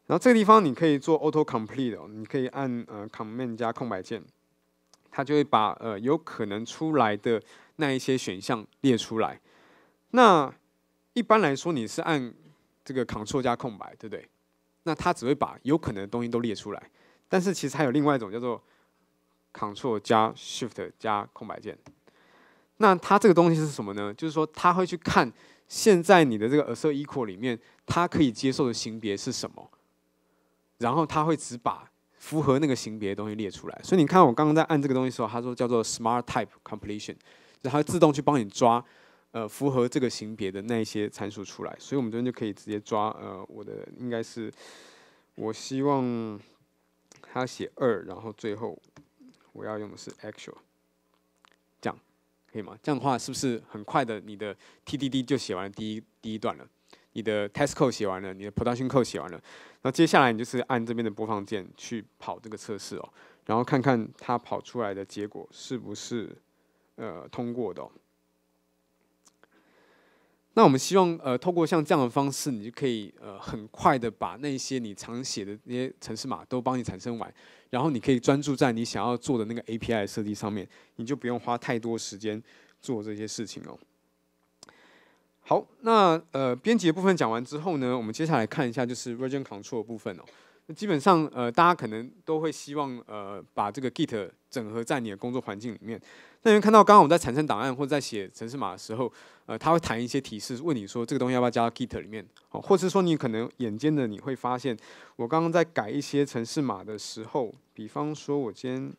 然后这个地方你可以做 auto complete 哦，你可以按呃 command 加空白键，它就会把呃有可能出来的那一些选项列出来。那一般来说你是按这个 control 加空白，对不对？那它只会把有可能的东西都列出来。但是其实还有另外一种叫做 control 加 shift 加空白键。那它这个东西是什么呢？就是说，它会去看现在你的这个 a s s equal e 里面，它可以接受的型别是什么，然后它会只把符合那个型别的东西列出来。所以你看，我刚刚在按这个东西的时候，它说叫做 Smart Type Completion，然后自动去帮你抓呃符合这个型别的那些参数出来。所以我们这边就可以直接抓呃我的应该是我希望它写二，然后最后我要用的是 actual。这样的话，是不是很快的？你的 TDD 就写完第一第一段了，你的 test code 写完了，你的 production code 写完了，那接下来你就是按这边的播放键去跑这个测试哦，然后看看它跑出来的结果是不是呃通过的哦。那我们希望，呃，透过像这样的方式，你就可以，呃，很快的把那些你常写的那些程式码都帮你产生完，然后你可以专注在你想要做的那个 API 设计上面，你就不用花太多时间做这些事情哦。好，那呃，编辑的部分讲完之后呢，我们接下来看一下就是 v e r s i o n Control 部分哦。基本上，呃，大家可能都会希望，呃，把这个 Git 整合在你的工作环境里面。那你为看到刚刚我在产生档案或者在写程式码的时候，呃，他会弹一些提示，问你说这个东西要不要加到 Git 里面，哦，或是说你可能眼尖的你会发现，我刚刚在改一些程式码的时候，比方说我今天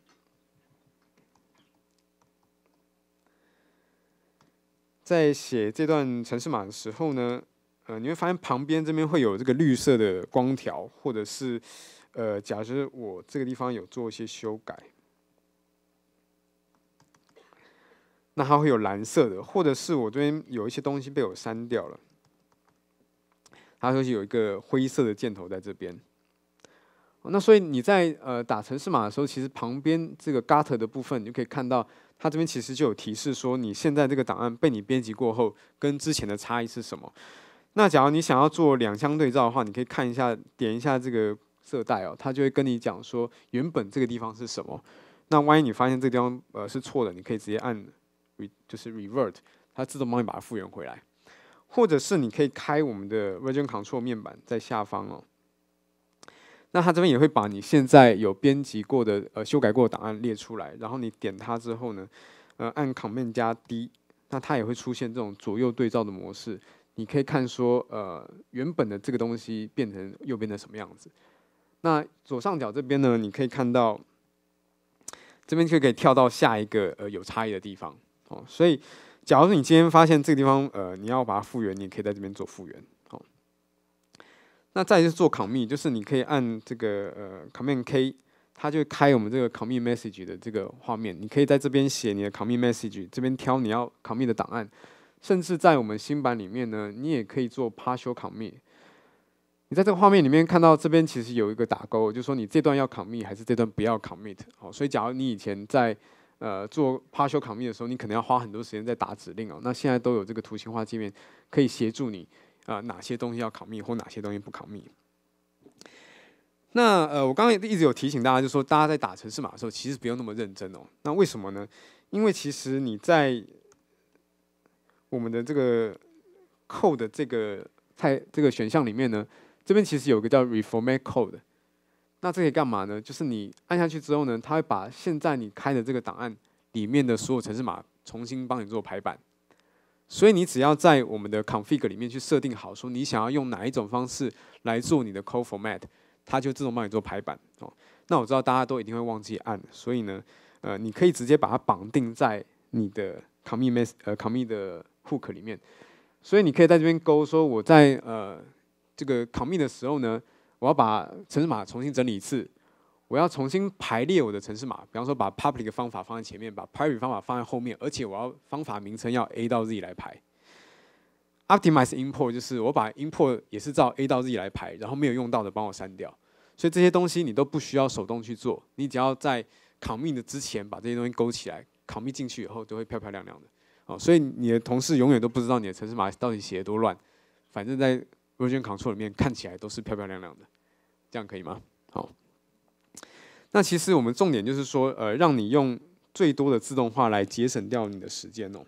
在写这段程式码的时候呢。呃，你会发现旁边这边会有这个绿色的光条，或者是呃，假设我这个地方有做一些修改，那它会有蓝色的，或者是我这边有一些东西被我删掉了，它有就是有一个灰色的箭头在这边。那所以你在呃打城市码的时候，其实旁边这个 get 的部分，你就可以看到它这边其实就有提示说，你现在这个档案被你编辑过后，跟之前的差异是什么。那假如你想要做两相对照的话，你可以看一下，点一下这个色带哦，它就会跟你讲说原本这个地方是什么。那万一你发现这个地方呃是错的，你可以直接按，就是 revert，它自动帮你把它复原回来。或者是你可以开我们的 version control 面板在下方哦。那它这边也会把你现在有编辑过的呃修改过的档案列出来，然后你点它之后呢，呃按 command 加 d，那它也会出现这种左右对照的模式。你可以看说，呃，原本的这个东西变成右边的什么样子？那左上角这边呢，你可以看到，这边就可以跳到下一个呃有差异的地方哦。所以，假如说你今天发现这个地方，呃，你要把它复原，你也可以在这边做复原。好，那再就是做 commit，就是你可以按这个呃 commit k，它就开我们这个 commit message 的这个画面，你可以在这边写你的 commit message，这边挑你要 commit 的档案。甚至在我们新版里面呢，你也可以做 partial commit。你在这个画面里面看到这边其实有一个打勾，就是说你这段要 commit 还是这段不要 commit 哦。所以假如你以前在呃做 partial commit 的时候，你可能要花很多时间在打指令哦。那现在都有这个图形化界面可以协助你啊，哪些东西要 commit 或哪些东西不 commit。那呃，我刚刚一直有提醒大家，就是说大家在打城市码的时候，其实不用那么认真哦。那为什么呢？因为其实你在我们的这个 code 的这个菜这个选项里面呢，这边其实有个叫 reformat code，那这以干嘛呢？就是你按下去之后呢，它会把现在你开的这个档案里面的所有程式码重新帮你做排版。所以你只要在我们的 config 里面去设定好，说你想要用哪一种方式来做你的 code format，它就自动帮你做排版哦。那我知道大家都一定会忘记按，所以呢，呃，你可以直接把它绑定在你的 commit 呃，commit 的库里面，所以你可以在这边勾说，我在呃这个 c m t 的时候呢，我要把程式码重新整理一次，我要重新排列我的程式码，比方说把 `public` 方法放在前面，把 `private` 方法放在后面，而且我要方法名称要 A 到 Z 来排。`optimize import` 就是我把 `import` 也是照 A 到 Z 来排，然后没有用到的帮我删掉，所以这些东西你都不需要手动去做，你只要在 c m t 的之前把这些东西勾起来 c m t 进去以后都会漂漂亮亮的。哦，所以你的同事永远都不知道你的城市码到底写的多乱，反正在 v r s i o l c o o l 里面看起来都是漂漂亮亮的，这样可以吗？好，那其实我们重点就是说，呃，让你用最多的自动化来节省掉你的时间哦。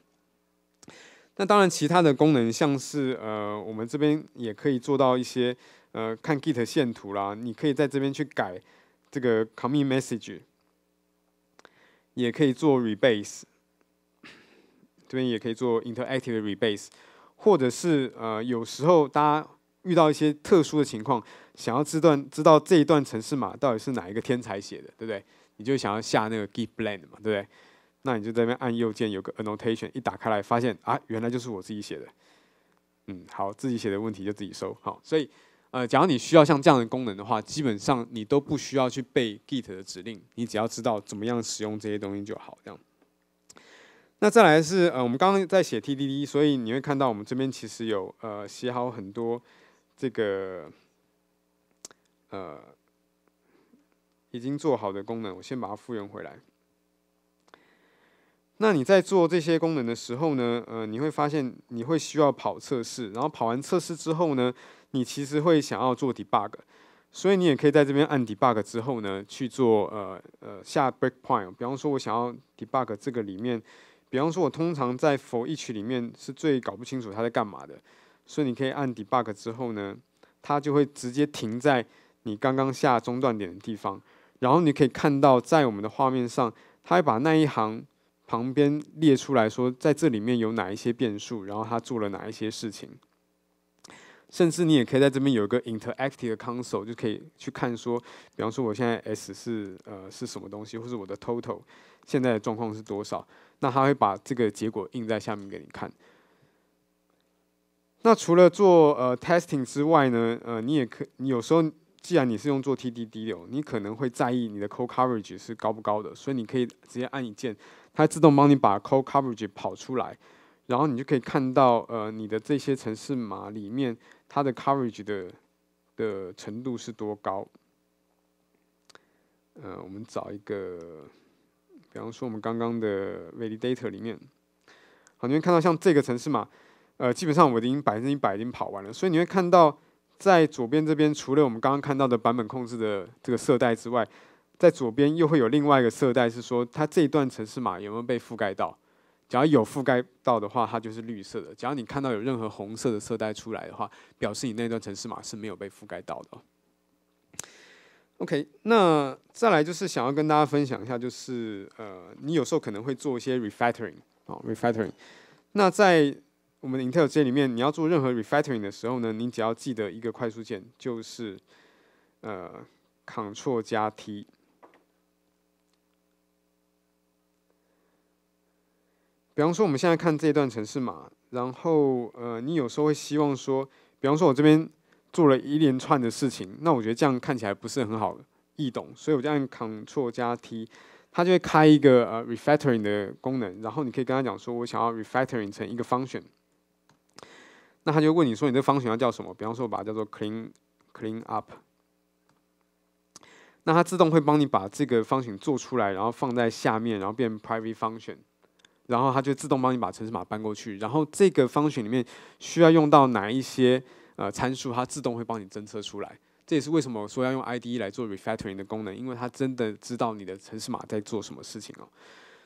那当然，其他的功能像是，呃，我们这边也可以做到一些，呃，看 Git 线图啦，你可以在这边去改这个 Commit Message，也可以做 Rebase。这边也可以做 interactive rebase，或者是呃有时候大家遇到一些特殊的情况，想要知段知道这一段程式码到底是哪一个天才写的，对不对？你就想要下那个 git b l a n e 嘛，对不对？那你就在那边按右键有个 annotation，一打开来发现啊，原来就是我自己写的。嗯，好，自己写的问题就自己收好。所以呃，假如你需要像这样的功能的话，基本上你都不需要去背 git 的指令，你只要知道怎么样使用这些东西就好，这样。那再来是呃，我们刚刚在写 TDD，所以你会看到我们这边其实有呃写好很多这个呃已经做好的功能，我先把它复原回来。那你在做这些功能的时候呢，呃，你会发现你会需要跑测试，然后跑完测试之后呢，你其实会想要做 debug，所以你也可以在这边按 debug 之后呢去做呃呃下 breakpoint，比方说我想要 debug 这个里面。比方说，我通常在 for 一曲里面是最搞不清楚它在干嘛的，所以你可以按 debug 之后呢，它就会直接停在你刚刚下中断点的地方，然后你可以看到在我们的画面上，它会把那一行旁边列出来说，在这里面有哪一些变数，然后它做了哪一些事情。甚至你也可以在这边有一个 interactive console，就可以去看说，比方说我现在 s 是呃是什么东西，或是我的 total 现在的状况是多少，那它会把这个结果印在下面给你看。那除了做呃 testing 之外呢，呃你也可，你有时候既然你是用做 TDD 的，你可能会在意你的 code coverage 是高不高的，所以你可以直接按一键，它自动帮你把 code coverage 跑出来，然后你就可以看到呃你的这些城市码里面。它的 coverage 的的程度是多高？呃，我们找一个，比方说我们刚刚的 valid a t a 里面，好，你会看到像这个城市码，呃，基本上我已经百分之一百已经跑完了，所以你会看到在左边这边，除了我们刚刚看到的版本控制的这个色带之外，在左边又会有另外一个色带，是说它这一段城市码有没有被覆盖到。只要有覆盖到的话，它就是绿色的。只要你看到有任何红色的色带出来的话，表示你那段城市码是没有被覆盖到的。OK，那再来就是想要跟大家分享一下，就是呃，你有时候可能会做一些 refactoring 啊，refactoring。那在我们的 Intel 这里面，你要做任何 refactoring 的时候呢，你只要记得一个快速键，就是呃，Ctrl 加 T。比方说，我们现在看这一段城市码，然后呃，你有时候会希望说，比方说我这边做了一连串的事情，那我觉得这样看起来不是很好易懂，所以我就按 Ctrl 加 T，它就会开一个呃 refactoring 的功能，然后你可以跟他讲说，我想要 refactoring 成一个 function，那他就问你说，你这 function 要叫什么？比方说我把它叫做 clean clean up，那它自动会帮你把这个 function 做出来，然后放在下面，然后变 private function。然后它就自动帮你把城市码搬过去。然后这个 function 里面需要用到哪一些呃参数，它自动会帮你侦测出来。这也是为什么说要用 ID 来做 refactoring 的功能，因为它真的知道你的城市码在做什么事情哦。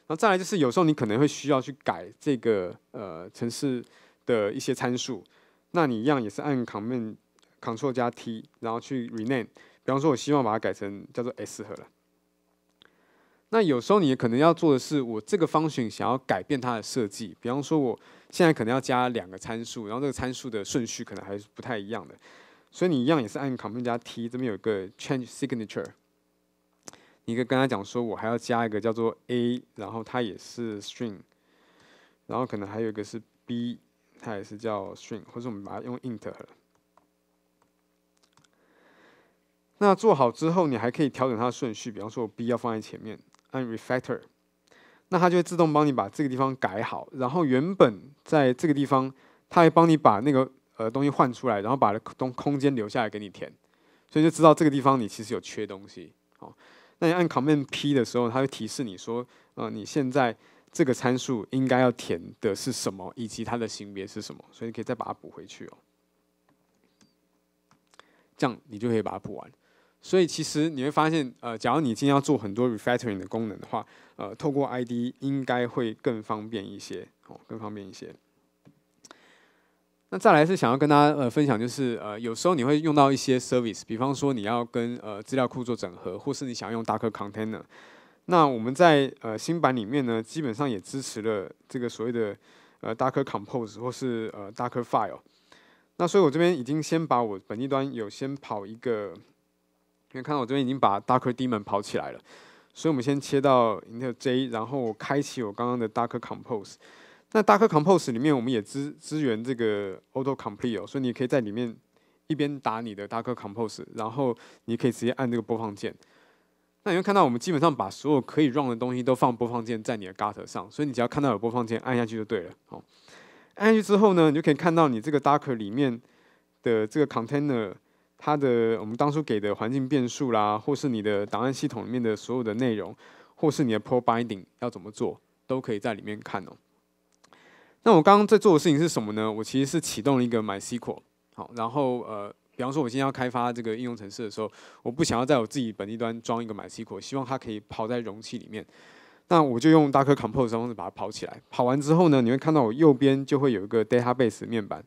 然后再来就是有时候你可能会需要去改这个呃城市的一些参数，那你一样也是按 command Ctrl 加 T，然后去 rename。比方说，我希望把它改成叫做 S 箱了。那有时候你可能要做的是，我这个 function 想要改变它的设计，比方说我现在可能要加两个参数，然后这个参数的顺序可能还是不太一样的，所以你一样也是按 command 加 t，这边有个 change signature，你可以跟他讲说，我还要加一个叫做 a，然后它也是 string，然后可能还有一个是 b，它也是叫 string，或者我们把它用 int 了。那做好之后，你还可以调整它的顺序，比方说 b 要放在前面。按 Refactor，那它就会自动帮你把这个地方改好，然后原本在这个地方，它会帮你把那个呃东西换出来，然后把东空间留下来给你填，所以就知道这个地方你其实有缺东西哦。那你按 Command P 的时候，它会提示你说，呃，你现在这个参数应该要填的是什么，以及它的型别是什么，所以你可以再把它补回去哦，这样你就可以把它补完。所以其实你会发现，呃，假如你今天要做很多 refactoring 的功能的话，呃，透过 ID 应该会更方便一些，哦，更方便一些。那再来是想要跟大家呃分享，就是呃，有时候你会用到一些 service，比方说你要跟呃资料库做整合，或是你想用 Docker container。那我们在呃新版里面呢，基本上也支持了这个所谓的呃 Docker compose 或是呃 Docker file。那所以我这边已经先把我本地端有先跑一个。因为看到我这边已经把 Docker 容门跑起来了，所以我们先切到 Intel J，然后开启我刚刚的 Docker Compose。那 Docker Compose 里面我们也支支援这个 Auto Complete 哦，所以你可以在里面一边打你的 Docker Compose，然后你可以直接按这个播放键。那你会看到我们基本上把所有可以 Run 的东西都放播放键在你的 Gatter 上，所以你只要看到有播放键按下去就对了。好，按下去之后呢，你就可以看到你这个 Docker 里面的这个 Container。它的我们当初给的环境变数啦，或是你的档案系统里面的所有的内容，或是你的 providing 要怎么做，都可以在里面看哦。那我刚刚在做的事情是什么呢？我其实是启动了一个 MySQL，好，然后呃，比方说我现在要开发这个应用程式的时候，我不想要在我自己本地端装一个 MySQL，希望它可以跑在容器里面。那我就用大颗 Compose 的方式把它跑起来。跑完之后呢，你会看到我右边就会有一个 Database 面板，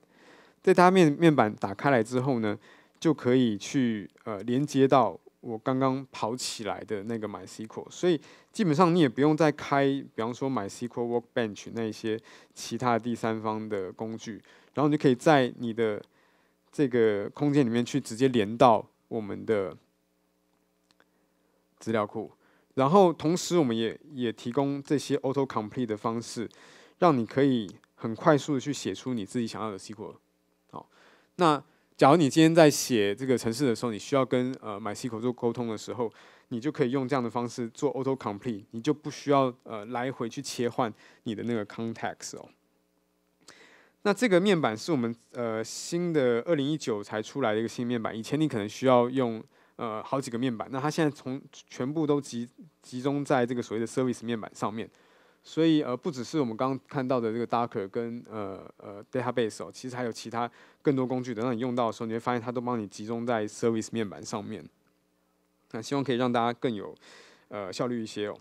在它面面板打开来之后呢。就可以去呃连接到我刚刚跑起来的那个 MySQL，所以基本上你也不用再开，比方说 MySQL Workbench 那些其他第三方的工具，然后你就可以在你的这个空间里面去直接连到我们的资料库，然后同时我们也也提供这些 Auto Complete 的方式，让你可以很快速的去写出你自己想要的 SQL。好，那。假如你今天在写这个程式的时候，你需要跟呃 MySQL 做沟通的时候，你就可以用这样的方式做 Auto Complete，你就不需要呃来回去切换你的那个 Context 哦。那这个面板是我们呃新的二零一九才出来的一个新面板，以前你可能需要用呃好几个面板，那它现在从全部都集集中在这个所谓的 Service 面板上面。所以呃，不只是我们刚刚看到的这个 Docker 跟呃呃 Database 哦，其实还有其他更多工具的，当你用到的时候，你会发现它都帮你集中在 Service 面板上面。那希望可以让大家更有呃效率一些哦。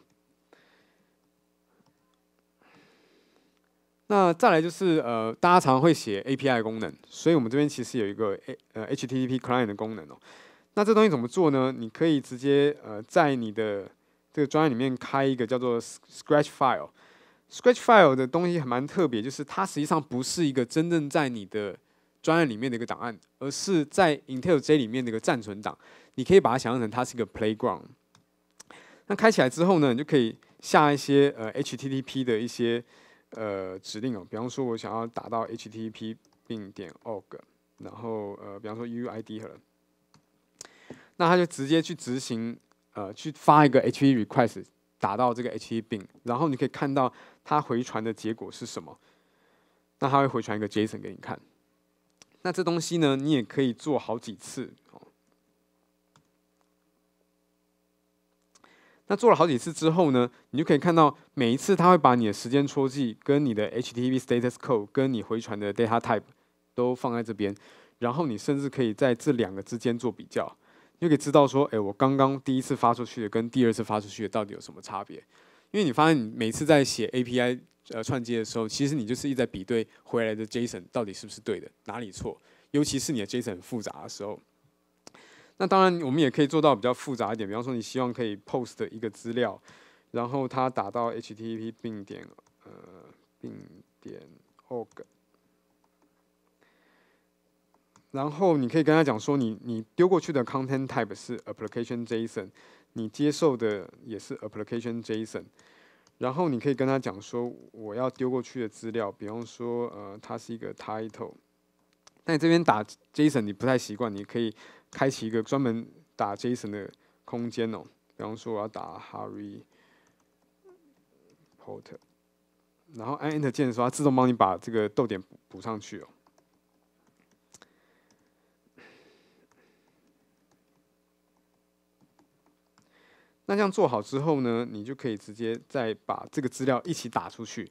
那再来就是呃，大家常会写 API 功能，所以我们这边其实有一个 A 呃 HTTP Client 的功能哦。那这东西怎么做呢？你可以直接呃在你的这个专案里面开一个叫做 Scratch File，Scratch File 的东西还蛮特别，就是它实际上不是一个真正在你的专案里面的一个档案，而是在 Intel J 里面的一个暂存档。你可以把它想象成它是一个 Playground。那开起来之后呢，你就可以下一些呃 HTTP 的一些呃指令哦，比方说我想要打到 HTTP://.org，并点然后呃，比方说 UUID 和，那它就直接去执行。呃，去发一个 h e p request 打到这个 h e 病，p 然后你可以看到它回传的结果是什么。那它会回传一个 JSON 给你看。那这东西呢，你也可以做好几次。那做了好几次之后呢，你就可以看到每一次它会把你的时间戳记、跟你的 HTTP status code、跟你回传的 data type 都放在这边。然后你甚至可以在这两个之间做比较。就可以知道说，哎，我刚刚第一次发出去的跟第二次发出去的到底有什么差别？因为你发现你每次在写 API 呃串接的时候，其实你就是一直在比对回来的 JSON 到底是不是对的，哪里错，尤其是你的 JSON 很复杂的时候。那当然，我们也可以做到比较复杂一点，比方说你希望可以 POST 一个资料，然后它打到 HTTP 并点呃并点 org。然后你可以跟他讲说，你你丢过去的 content type 是 application json，你接受的也是 application json。然后你可以跟他讲说，我要丢过去的资料，比方说呃，它是一个 title。那你这边打 json 你不太习惯，你可以开启一个专门打 json 的空间哦。比方说我要打 Harry Potter，然后按 enter 键的时候，它自动帮你把这个逗点补上去哦。那这样做好之后呢，你就可以直接再把这个资料一起打出去。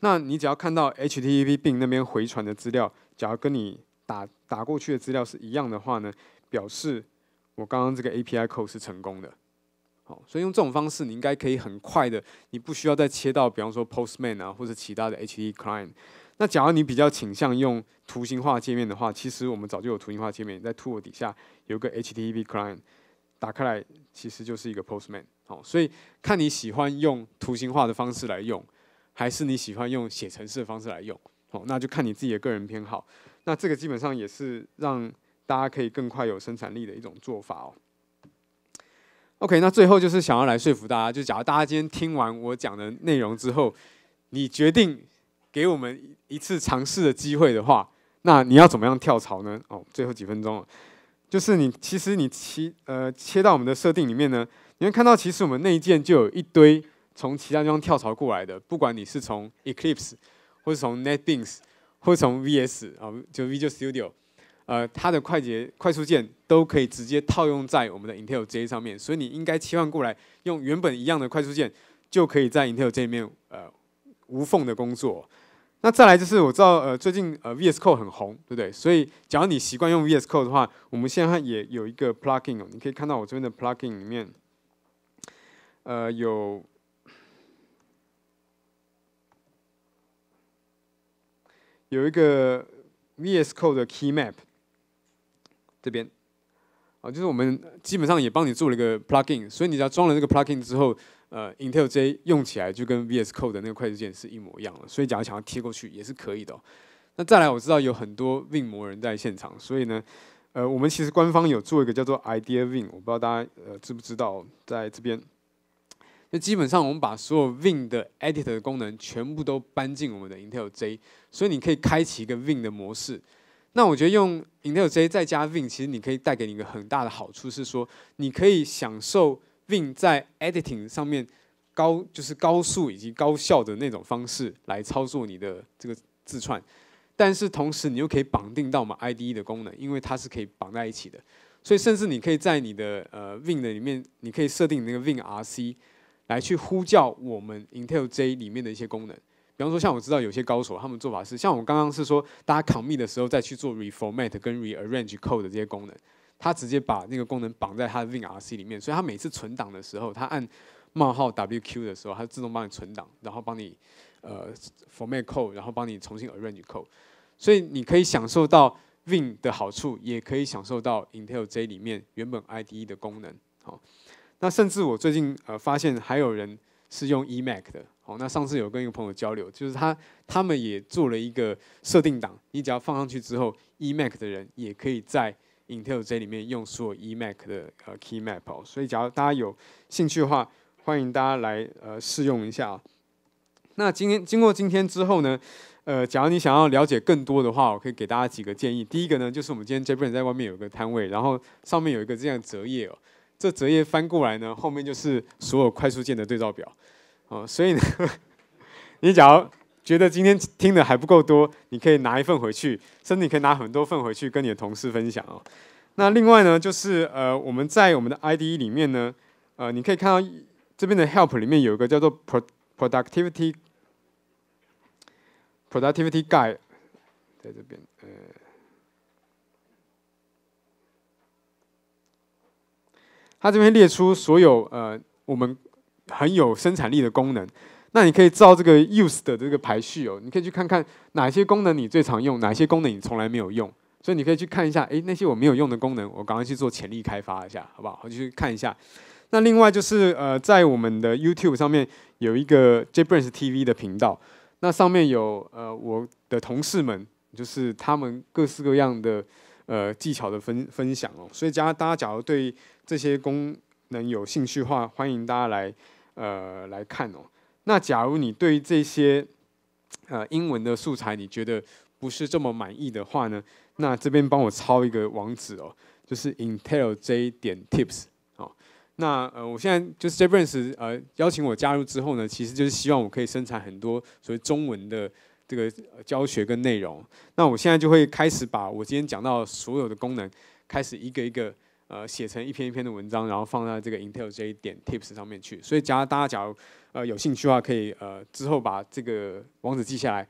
那你只要看到 HTTP 病那边回传的资料，假如跟你打打过去的资料是一样的话呢，表示我刚刚这个 API c 是成功的。好，所以用这种方式，你应该可以很快的，你不需要再切到比方说 Postman 啊，或者其他的 HTTP Client。那假如你比较倾向用图形化界面的话，其实我们早就有图形化界面在 Tool 底下有个 HTTP Client。打开来其实就是一个 Postman，好，所以看你喜欢用图形化的方式来用，还是你喜欢用写程式的方式来用，好，那就看你自己的个人偏好。那这个基本上也是让大家可以更快有生产力的一种做法哦。OK，那最后就是想要来说服大家，就假如大家今天听完我讲的内容之后，你决定给我们一次尝试的机会的话，那你要怎么样跳槽呢？哦，最后几分钟了。就是你，其实你切呃切到我们的设定里面呢，你会看到其实我们那一件就有一堆从其他地方跳槽过来的，不管你是从 Eclipse 或是从 NetBeans 或是从 VS 啊，就 Visual Studio，呃，它的快捷快速键都可以直接套用在我们的 Intel J 上面，所以你应该切换过来用原本一样的快速键，就可以在 Intel 里面呃无缝的工作。那再来就是我知道，呃，最近呃，VS Code 很红，对不对？所以，假如你习惯用 VS Code 的话，我们现在也有一个 Plugin 哦。你可以看到我这边的 Plugin 里面，呃，有有一个 VS Code 的 Key Map，这边啊，就是我们基本上也帮你做了一个 Plugin，所以你只要装了这个 Plugin 之后。呃，Intel J 用起来就跟 VS Code 的那个快捷键是一模一样的，所以假如想要贴过去也是可以的。那再来，我知道有很多 Win 魔人在现场，所以呢，呃，我们其实官方有做一个叫做 IDEA Win，我不知道大家呃知不知道，在这边。那基本上我们把所有 Win 的 Editor 的功能全部都搬进我们的 Intel J，所以你可以开启一个 Win 的模式。那我觉得用 Intel J 再加 Win，其实你可以带给你一个很大的好处是说，你可以享受。并在 Editing 上面高就是高速以及高效的那种方式来操作你的这个字串，但是同时你又可以绑定到我们 IDE 的功能，因为它是可以绑在一起的。所以甚至你可以在你的呃 Win 的里面，你可以设定那个 Win RC 来去呼叫我们 Intel J 里面的一些功能。比方说，像我知道有些高手，他们做法是像我刚刚是说，大家 Commit 的时候再去做 Reformat 跟 Rearrange Code 的这些功能。他直接把那个功能绑在他的 Win R C 里面，所以他每次存档的时候，他按冒号 W Q 的时候，它自动帮你存档，然后帮你呃 format code，然后帮你重新 arrange code，所以你可以享受到 Win 的好处，也可以享受到 Intel J 里面原本 IDE 的功能。好，那甚至我最近呃发现还有人是用 EMAC 的。好，那上次有跟一个朋友交流，就是他他们也做了一个设定档，你只要放上去之后，EMAC 的人也可以在 Intel 这里面用所有 Emac 的呃 Keymap，哦，所以假如大家有兴趣的话，欢迎大家来呃试用一下。那今天经过今天之后呢，呃，假如你想要了解更多的话，我可以给大家几个建议。第一个呢，就是我们今天 j a p a e 在外面有个摊位，然后上面有一个这样折页哦，这折页翻过来呢，后面就是所有快速键的对照表哦，所以呢，你假如觉得今天听的还不够多，你可以拿一份回去，甚至你可以拿很多份回去跟你的同事分享哦。那另外呢，就是呃，我们在我们的 IDE 里面呢，呃，你可以看到这边的 Help 里面有一个叫做 Productivity Productivity Guide，在这边，呃，它这边列出所有呃我们很有生产力的功能。那你可以照这个 use 的这个排序哦，你可以去看看哪些功能你最常用，哪些功能你从来没有用。所以你可以去看一下，哎，那些我没有用的功能，我赶快去做潜力开发一下，好不好？我去看一下。那另外就是呃，在我们的 YouTube 上面有一个 j e p b r a n s TV 的频道，那上面有呃我的同事们，就是他们各式各样的呃技巧的分分享哦。所以假大家假如对这些功能有兴趣话，欢迎大家来呃来看哦。那假如你对这些，呃，英文的素材你觉得不是这么满意的话呢？那这边帮我抄一个网址哦，就是 intelj 点 tips 啊。那呃，我现在就是 j e f b r e i 呃邀请我加入之后呢，其实就是希望我可以生产很多所谓中文的这个教学跟内容。那我现在就会开始把我今天讲到所有的功能，开始一个一个。呃，写成一篇一篇的文章，然后放在这个 Intel J 点 Tips 上面去。所以，假如大家假如呃有兴趣的话，可以呃之后把这个网址记下来。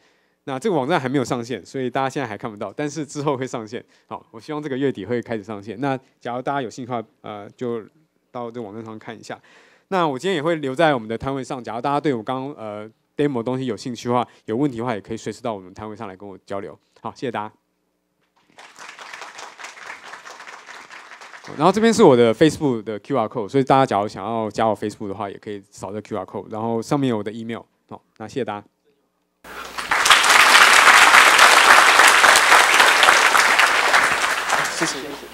那这个网站还没有上线，所以大家现在还看不到，但是之后会上线。好，我希望这个月底会开始上线。那假如大家有兴趣的话，呃，就到这个网站上看一下。那我今天也会留在我们的摊位上。假如大家对我刚呃 Demo 东西有兴趣的话，有问题的话，也可以随时到我们摊位上来跟我交流。好，谢谢大家。然后这边是我的 Facebook 的 QR code，所以大家假如想要加我 Facebook 的话，也可以扫这 QR code。然后上面有我的 email。好，那谢谢大家。谢谢。